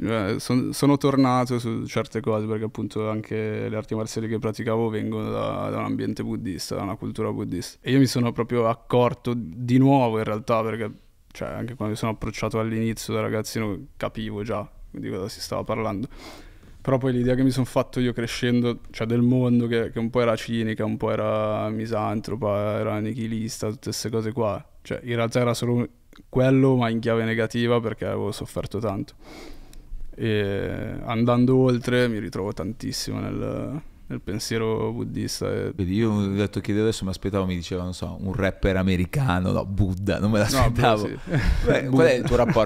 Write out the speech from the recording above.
Eh, son, sono tornato su certe cose perché appunto anche le arti marziali che praticavo vengono da, da, un ambiente buddista, da una cultura buddista. E io mi sono proprio accorto di nuovo in realtà perché cioè, anche quando mi sono approcciato all'inizio da ragazzino capivo già di cosa si stava parlando. Però poi l'idea che mi sono fatto io crescendo, cioè del mondo che, che un po' era cinica, un po' era misantropa, era nichilista, tutte queste cose qua. Cioè in realtà era solo quello ma in chiave negativa perché avevo sofferto tanto. E andando oltre mi ritrovo tantissimo nel, nel pensiero buddista. E... Vedi, io ho detto che adesso mi aspettavo, mi diceva, non so, un rapper americano, no, Buddha, non me l'aspettavo. No, beh, sì. beh, qual è il tuo rapporto?